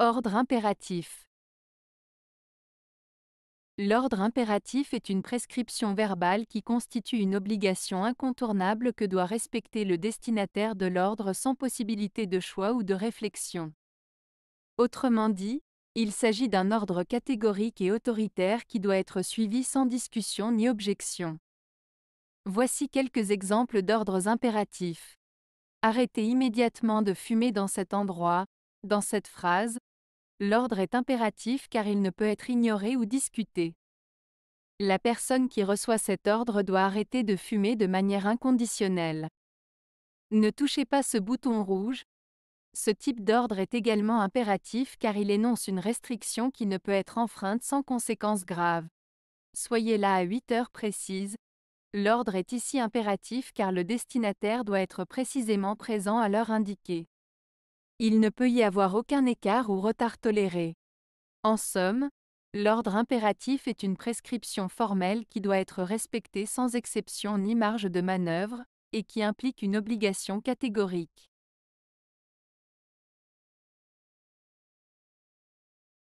Ordre impératif. L'ordre impératif est une prescription verbale qui constitue une obligation incontournable que doit respecter le destinataire de l'ordre sans possibilité de choix ou de réflexion. Autrement dit, il s'agit d'un ordre catégorique et autoritaire qui doit être suivi sans discussion ni objection. Voici quelques exemples d'ordres impératifs. Arrêtez immédiatement de fumer dans cet endroit, dans cette phrase, l'ordre est impératif car il ne peut être ignoré ou discuté. La personne qui reçoit cet ordre doit arrêter de fumer de manière inconditionnelle. Ne touchez pas ce bouton rouge. Ce type d'ordre est également impératif car il énonce une restriction qui ne peut être enfreinte sans conséquences graves. Soyez là à 8 heures précises. L'ordre est ici impératif car le destinataire doit être précisément présent à l'heure indiquée. Il ne peut y avoir aucun écart ou retard toléré. En somme, l'ordre impératif est une prescription formelle qui doit être respectée sans exception ni marge de manœuvre, et qui implique une obligation catégorique.